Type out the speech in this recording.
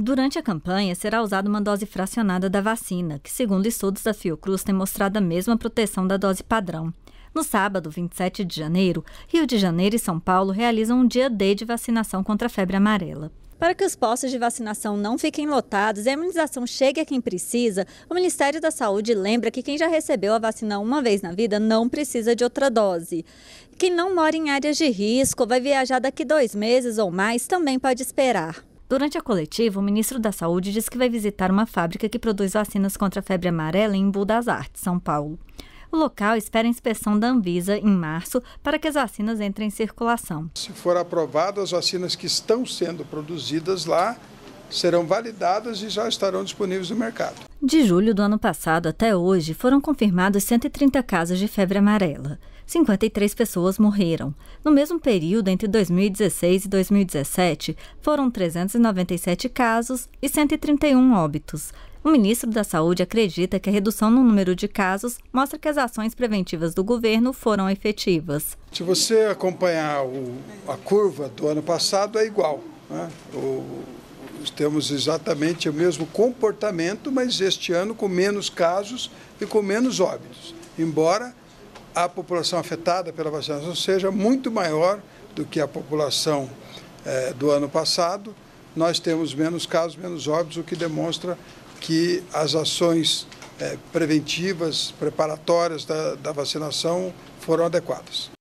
Durante a campanha, será usada uma dose fracionada da vacina, que, segundo estudos da Fiocruz, tem mostrado a mesma proteção da dose padrão. No sábado, 27 de janeiro, Rio de Janeiro e São Paulo realizam um dia D de vacinação contra a febre amarela. Para que os postos de vacinação não fiquem lotados e a imunização chegue a quem precisa, o Ministério da Saúde lembra que quem já recebeu a vacina uma vez na vida não precisa de outra dose. Quem não mora em áreas de risco, vai viajar daqui dois meses ou mais, também pode esperar. Durante a coletiva, o ministro da Saúde disse que vai visitar uma fábrica que produz vacinas contra a febre amarela em Embu das Artes, São Paulo. O local espera a inspeção da Anvisa em março para que as vacinas entrem em circulação. Se for aprovado, as vacinas que estão sendo produzidas lá serão validadas e já estarão disponíveis no mercado. De julho do ano passado até hoje, foram confirmados 130 casos de febre amarela. 53 pessoas morreram. No mesmo período, entre 2016 e 2017, foram 397 casos e 131 óbitos. O ministro da Saúde acredita que a redução no número de casos mostra que as ações preventivas do governo foram efetivas. Se você acompanhar o, a curva do ano passado, é igual. Né? O, temos exatamente o mesmo comportamento, mas este ano com menos casos e com menos óbitos. Embora a população afetada pela vacinação seja muito maior do que a população eh, do ano passado, nós temos menos casos, menos óbitos, o que demonstra que as ações eh, preventivas, preparatórias da, da vacinação foram adequadas.